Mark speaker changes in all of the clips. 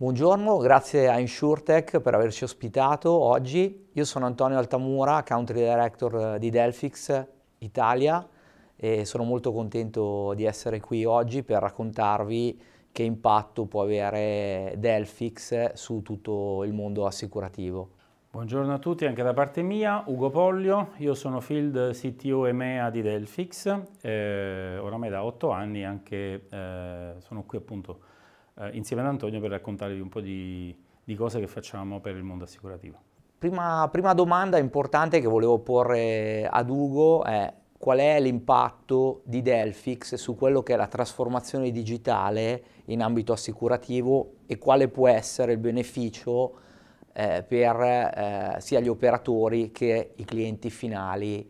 Speaker 1: Buongiorno, grazie a InsurTech per averci ospitato oggi. Io sono Antonio Altamura, Country Director di Delphix Italia e sono molto contento di essere qui oggi per raccontarvi che impatto può avere Delphix su tutto il mondo assicurativo.
Speaker 2: Buongiorno a tutti anche da parte mia, Ugo Pollio, io sono Field CTO EMEA di Delphix, eh, oramai da otto anni anche, eh, sono qui appunto eh, insieme ad Antonio per raccontarvi un po' di, di cose che facciamo per il mondo assicurativo.
Speaker 1: Prima, prima, domanda importante che volevo porre ad Ugo è qual è l'impatto di Delphix su quello che è la trasformazione digitale in ambito assicurativo e quale può essere il beneficio eh, per eh, sia gli operatori che i clienti finali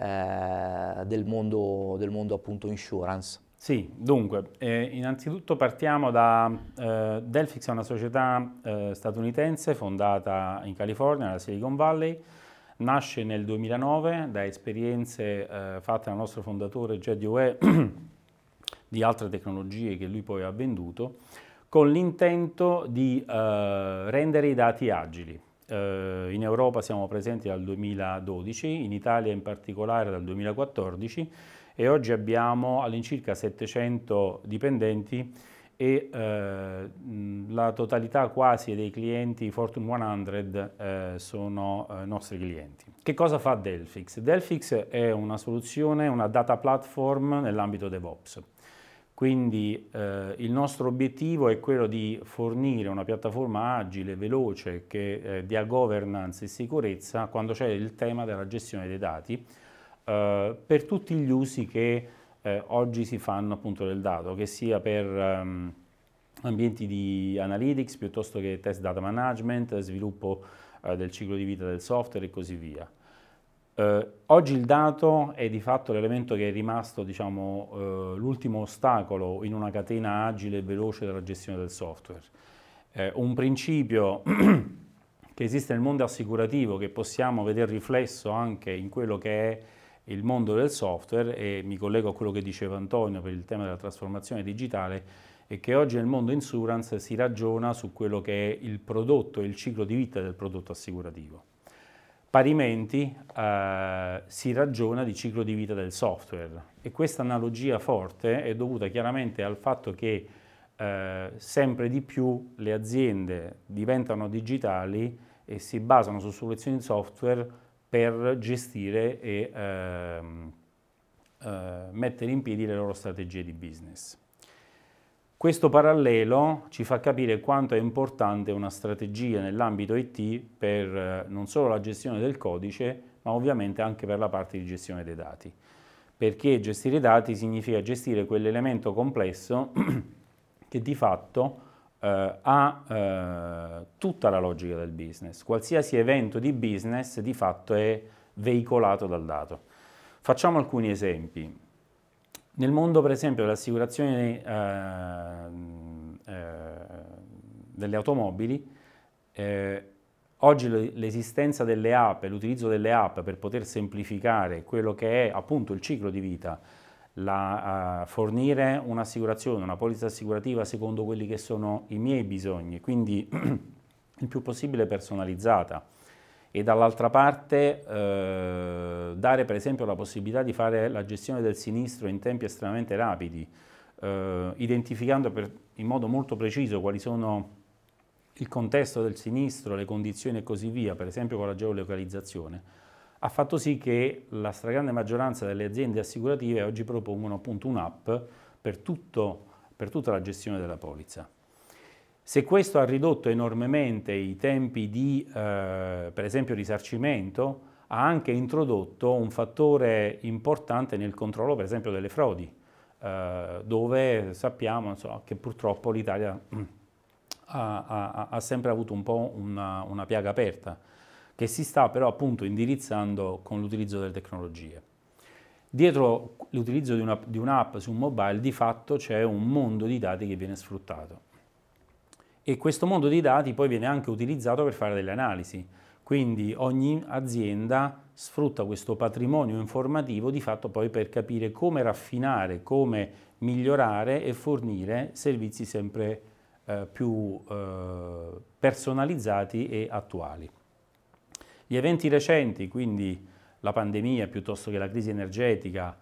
Speaker 1: eh, del, mondo, del mondo appunto insurance. Sì, dunque,
Speaker 2: eh, innanzitutto partiamo da eh, Delphix, è una società eh, statunitense fondata in California, nella Silicon Valley, nasce nel 2009 da esperienze eh, fatte dal nostro fondatore Jed Yue di altre tecnologie che lui poi ha venduto, con l'intento di eh, rendere i dati agili. Eh, in Europa siamo presenti dal 2012, in Italia in particolare dal 2014, e oggi abbiamo all'incirca 700 dipendenti e eh, la totalità quasi dei clienti Fortune 100 eh, sono eh, nostri clienti. Che cosa fa Delphix? Delphix è una soluzione, una data platform nell'ambito DevOps. Quindi eh, il nostro obiettivo è quello di fornire una piattaforma agile, veloce, che eh, dia governance e sicurezza quando c'è il tema della gestione dei dati, eh, per tutti gli usi che eh, oggi si fanno appunto del dato, che sia per um, ambienti di analytics piuttosto che test data management, sviluppo eh, del ciclo di vita del software e così via. Eh, oggi il dato è di fatto l'elemento che è rimasto diciamo, eh, l'ultimo ostacolo in una catena agile e veloce della gestione del software. un principio che esiste nel mondo assicurativo, che possiamo vedere riflesso anche in quello che è il mondo del software e mi collego a quello che diceva Antonio per il tema della trasformazione digitale è che oggi nel mondo insurance si ragiona su quello che è il prodotto e il ciclo di vita del prodotto assicurativo. Parimenti eh, si ragiona di ciclo di vita del software e questa analogia forte è dovuta chiaramente al fatto che eh, sempre di più le aziende diventano digitali e si basano su soluzioni software per gestire e ehm, eh, mettere in piedi le loro strategie di business. Questo parallelo ci fa capire quanto è importante una strategia nell'ambito IT per eh, non solo la gestione del codice, ma ovviamente anche per la parte di gestione dei dati. Perché gestire i dati significa gestire quell'elemento complesso che di fatto eh, ha eh, tutta la logica del business. Qualsiasi evento di business di fatto è veicolato dal dato. Facciamo alcuni esempi. Nel mondo per esempio delle assicurazioni eh, eh, delle automobili, eh, Oggi l'esistenza delle app e l'utilizzo delle app per poter semplificare quello che è appunto il ciclo di vita la, uh, fornire un'assicurazione, una polizza assicurativa secondo quelli che sono i miei bisogni, quindi il più possibile personalizzata e dall'altra parte eh, dare per esempio la possibilità di fare la gestione del sinistro in tempi estremamente rapidi, eh, identificando per, in modo molto preciso quali sono il contesto del sinistro, le condizioni e così via, per esempio con la geolocalizzazione ha fatto sì che la stragrande maggioranza delle aziende assicurative oggi propongono appunto un'app per, per, tutta la gestione della polizza. Se questo ha ridotto enormemente i tempi di, eh, per esempio, risarcimento, ha anche introdotto un fattore importante nel controllo, per esempio, delle frodi, eh, dove sappiamo insomma, che purtroppo l'Italia mm, ha, ha, ha, sempre avuto un po' una, una piaga aperta che si sta però appunto indirizzando con l'utilizzo delle tecnologie. Dietro l'utilizzo di, un'app un su un mobile di fatto c'è un mondo di dati che viene sfruttato e questo mondo di dati poi viene anche utilizzato per fare delle analisi, quindi ogni azienda sfrutta questo patrimonio informativo di fatto poi per capire come raffinare, come migliorare e fornire servizi sempre eh, più eh, personalizzati e attuali. Gli eventi recenti, quindi la pandemia piuttosto che la crisi energetica,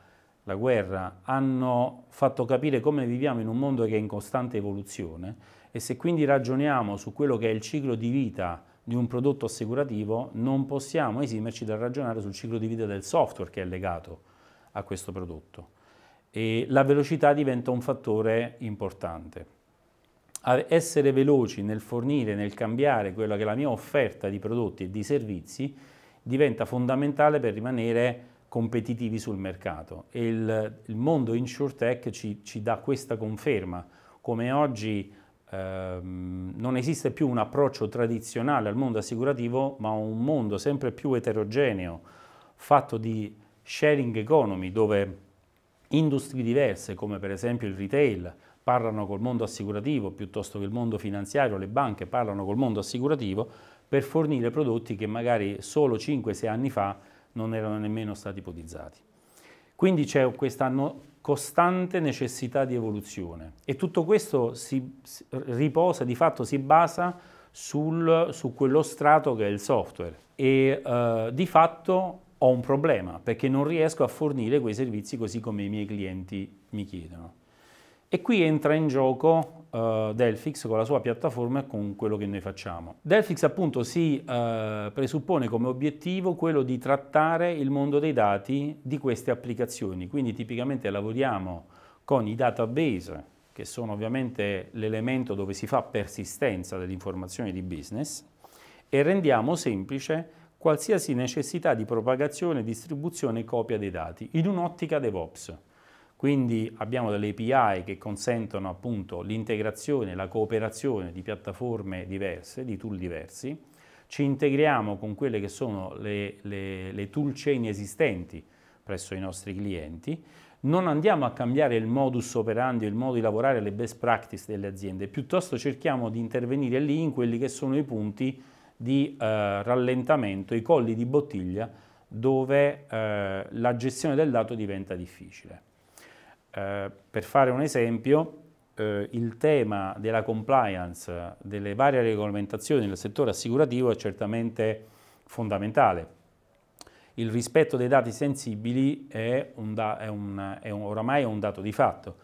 Speaker 2: la guerra, hanno fatto capire come viviamo in un mondo che è in costante evoluzione e se quindi ragioniamo su quello che è il ciclo di vita di un prodotto assicurativo, non possiamo esimerci dal ragionare sul ciclo di vita del software che è legato a questo prodotto. E la velocità diventa un fattore importante essere veloci nel fornire, nel cambiare quella che è la mia offerta di prodotti e di servizi diventa fondamentale per rimanere competitivi sul mercato e il, il mondo InsurTech ci, ci dà questa conferma, come oggi ehm, non esiste più un approccio tradizionale al mondo assicurativo ma un mondo sempre più eterogeneo, fatto di sharing economy dove industrie diverse come per esempio il retail, parlano col mondo assicurativo piuttosto che il mondo finanziario, le banche parlano col mondo assicurativo per fornire prodotti che magari solo 5-6 anni fa non erano nemmeno stati ipotizzati. Quindi c'è questa costante necessità di evoluzione e tutto questo si riposa, di fatto si basa sul, su quello strato che è il software e eh, di fatto ho un problema perché non riesco a fornire quei servizi così come i miei clienti mi chiedono. E qui entra in gioco uh, eh, Delphix con la sua piattaforma e con quello che noi facciamo. Delphix appunto si uh, presuppone come obiettivo quello di trattare il mondo dei dati di queste applicazioni, quindi tipicamente lavoriamo con i database che sono ovviamente l'elemento dove si fa persistenza dell'informazione di business e rendiamo semplice qualsiasi necessità di propagazione, distribuzione e copia dei dati in un'ottica DevOps. Quindi abbiamo delle API che consentono appunto l'integrazione, la cooperazione di piattaforme diverse, di tool diversi. Ci integriamo con quelle che sono le, le, le tool chain esistenti presso i nostri clienti. Non andiamo a cambiare il modus operandi, il modo di lavorare, le best practice delle aziende, piuttosto cerchiamo di intervenire lì in quelli che sono i punti di eh, rallentamento, i colli di bottiglia dove eh, la gestione del dato diventa difficile. Eh, per fare un esempio, eh, il tema della compliance delle varie regolamentazioni nel settore assicurativo è certamente fondamentale. Il rispetto dei dati sensibili è, un da, è, un, è un, oramai è un dato di fatto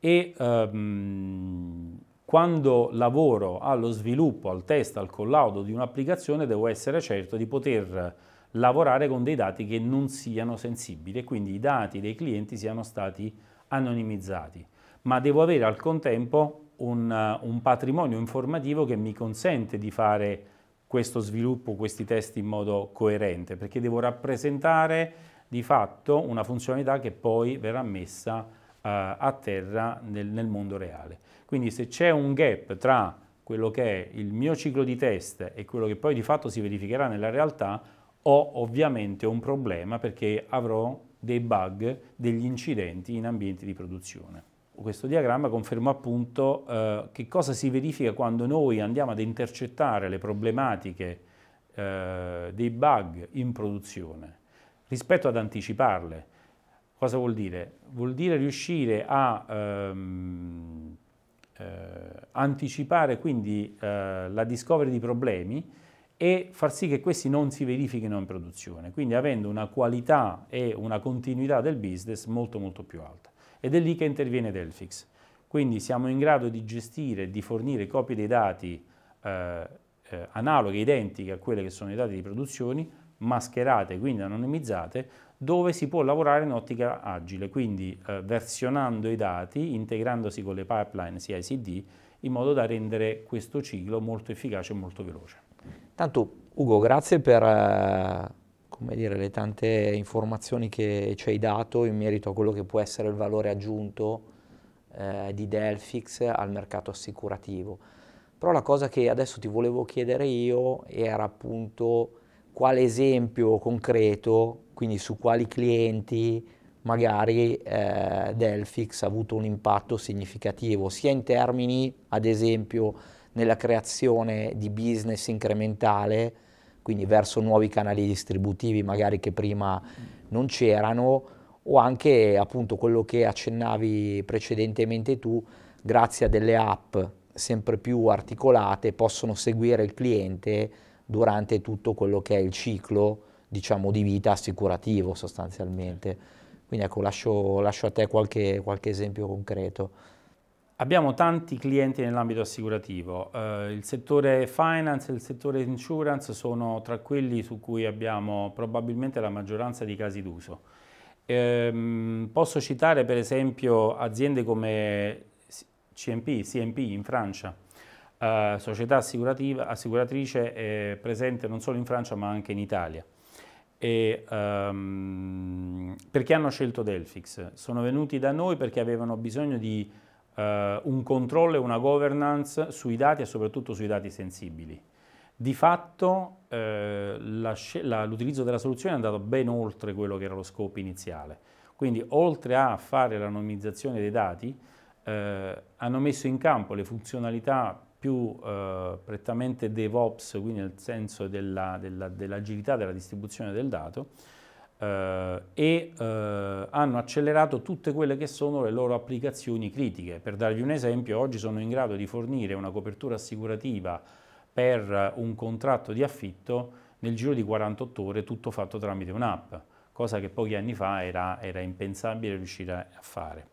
Speaker 2: e ehm, quando lavoro allo sviluppo, al test, al collaudo di un'applicazione devo essere certo di poter lavorare con dei dati che non siano sensibili e quindi i dati dei clienti siano stati anonimizzati, ma devo avere al contempo un, eh, un patrimonio informativo che mi consente di fare questo sviluppo, questi test in modo coerente, perché devo rappresentare di fatto una funzionalità che poi verrà messa uh, a terra nel, nel mondo reale. Quindi se c'è un gap tra quello che è il mio ciclo di test e quello che poi di fatto si verificherà nella realtà, ho ovviamente un problema perché avrò dei bug, degli incidenti in ambienti di produzione. Questo diagramma conferma appunto eh, che cosa si verifica quando noi andiamo ad intercettare le problematiche eh, dei bug in produzione rispetto ad anticiparle. Cosa vuol dire? Vuol dire riuscire a ehm, eh, anticipare quindi eh, la discovery di problemi e far sì che questi non si verifichino in produzione, quindi avendo una qualità e una continuità del business molto molto più alta. Ed è lì che interviene Delfix. Quindi siamo in grado di gestire, di fornire copie dei dati eh, eh, analoghe, identiche a quelle che sono i dati di produzione, mascherate, quindi anonimizzate, dove si può lavorare in ottica agile, quindi eh, versionando i dati, integrandosi con le pipeline CICD, in modo da rendere questo ciclo molto efficace e molto veloce.
Speaker 1: Tanto Ugo, grazie per eh, dire, le tante informazioni che ci hai dato in merito a quello che può essere il valore aggiunto eh, di Delphix al mercato assicurativo. Però la cosa che adesso ti volevo chiedere io era appunto quale esempio concreto, quindi su quali clienti magari eh, Delphix ha avuto un impatto significativo, sia in termini, ad esempio, nella creazione di business incrementale, quindi verso nuovi canali distributivi magari che prima non c'erano, o anche appunto quello che accennavi precedentemente tu, grazie a delle app sempre più articolate possono seguire il cliente durante tutto quello che è il ciclo diciamo di vita assicurativo sostanzialmente. Quindi ecco, lascio, lascio a te
Speaker 2: qualche, qualche esempio concreto. Abbiamo tanti clienti nell'ambito assicurativo, eh, il settore finance e il settore insurance sono tra quelli su cui abbiamo probabilmente la maggioranza di casi d'uso. Eh, posso citare per esempio aziende come CMP, CMP in Francia, eh, società assicuratrice eh, presente non solo in Francia ma anche in Italia. E, ehm, perché hanno scelto Delphix? Sono venuti da noi perché avevano bisogno di eh, un controllo e una governance sui dati e soprattutto sui dati sensibili. Di fatto eh, l'utilizzo della soluzione è andato ben oltre quello che era lo scopo iniziale. Quindi oltre a fare l'anonimizzazione dei dati, eh, hanno messo in campo le funzionalità più eh, prettamente DevOps, quindi nel senso dell'agilità della, dell della distribuzione del dato, eh, e eh, hanno accelerato tutte quelle che sono le loro applicazioni critiche. Per darvi un esempio, oggi sono in grado di fornire una copertura assicurativa per un contratto di affitto nel giro di 48 ore tutto fatto tramite un'app, cosa che pochi anni fa era, era impensabile riuscire a fare.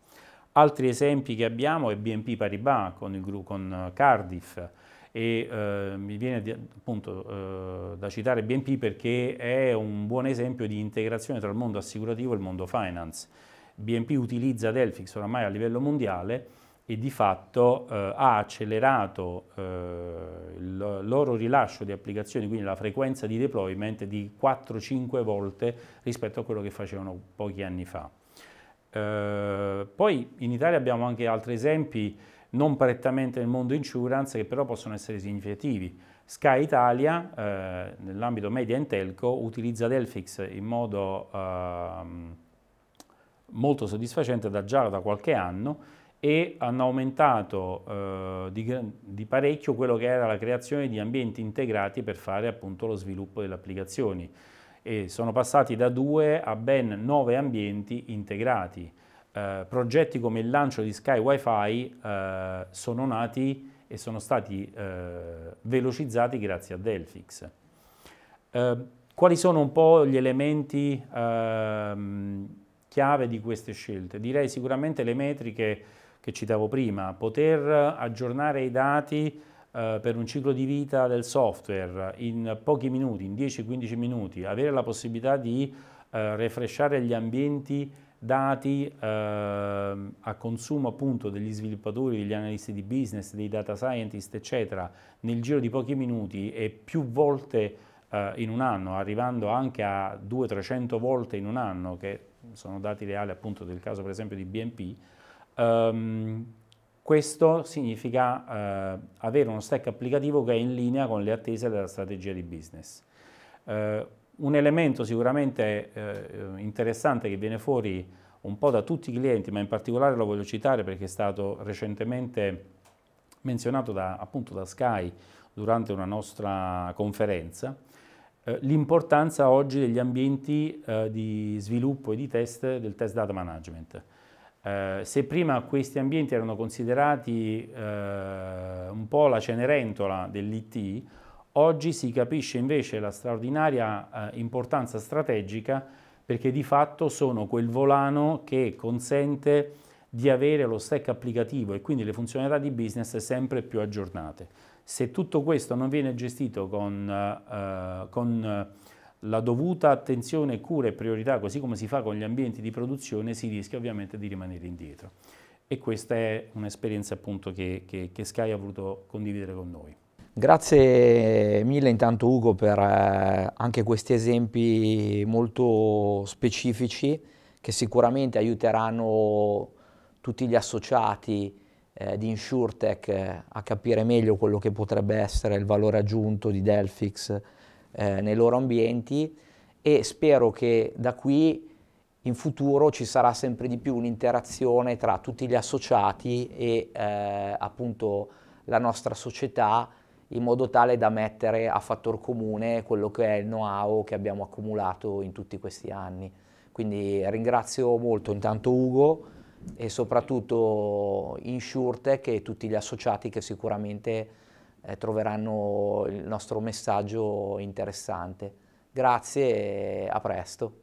Speaker 2: Altri esempi che abbiamo è BNP Paribas con, il, con Cardiff, e eh, mi viene di, appunto eh, da citare BNP perché è un buon esempio di integrazione tra il mondo assicurativo e il mondo finance. BNP utilizza Delphix oramai a livello mondiale e di fatto eh, ha accelerato eh, il loro rilascio di applicazioni, quindi la frequenza di deployment di 4-5 volte rispetto a quello che facevano pochi anni fa. Eh, poi in Italia abbiamo anche altri esempi non prettamente nel mondo insurance, che però possono essere significativi. Sky Italia, eh, nell'ambito media in telco, utilizza Delphix in modo eh, molto soddisfacente da già da qualche anno e hanno aumentato eh, di, di, parecchio quello che era la creazione di ambienti integrati per fare appunto lo sviluppo delle applicazioni e sono passati da due a ben nove ambienti integrati. Eh, progetti come il lancio di Sky Wi-Fi eh, sono nati e sono stati eh, velocizzati grazie a Delphix. Eh, quali sono un po' gli elementi ehm, chiave di queste scelte? Direi sicuramente le metriche che citavo prima, poter aggiornare i dati eh, per un ciclo di vita del software in pochi minuti, in 10-15 minuti, avere la possibilità di eh, refresciare gli ambienti dati eh, a consumo appunto degli sviluppatori, degli analisti di business, dei data scientist, eccetera, nel giro di pochi minuti e più volte eh, in un anno, arrivando anche a 200-300 volte in un anno, che sono dati reali appunto del caso per esempio di BNP, ehm, questo significa eh, avere uno stack applicativo che è in linea con le attese della strategia di business. Eh, un elemento sicuramente eh, interessante che viene fuori un po' da tutti i clienti, ma in particolare lo voglio citare perché è stato recentemente menzionato da, appunto da Sky durante una nostra conferenza, eh, l'importanza oggi degli ambienti eh, di sviluppo e di test del test data management. Eh, se prima questi ambienti erano considerati eh, un po' la cenerentola dell'IT, Oggi si capisce invece la straordinaria eh, importanza strategica perché di fatto sono quel volano che consente di avere lo stack applicativo e quindi le funzionalità di business sempre più aggiornate. Se tutto questo non viene gestito con, eh, con la dovuta attenzione, cura e priorità, così come si fa con gli ambienti di produzione, si rischia ovviamente di rimanere indietro. E questa è un'esperienza appunto che, che, che Sky ha voluto condividere con noi.
Speaker 1: Grazie mille intanto Ugo per eh, anche questi esempi molto specifici che sicuramente aiuteranno tutti gli associati eh, di InsurTech eh, a capire meglio quello che potrebbe essere il valore aggiunto di Delphix eh, nei loro ambienti e spero che da qui in futuro ci sarà sempre di più un'interazione tra tutti gli associati e appunto la nostra società in modo tale da mettere a fattor comune quello che è il know-how che abbiamo accumulato in tutti questi anni. Quindi ringrazio molto intanto Ugo e soprattutto InsurTech e tutti gli associati che sicuramente eh, troveranno il nostro messaggio interessante. Grazie e a presto.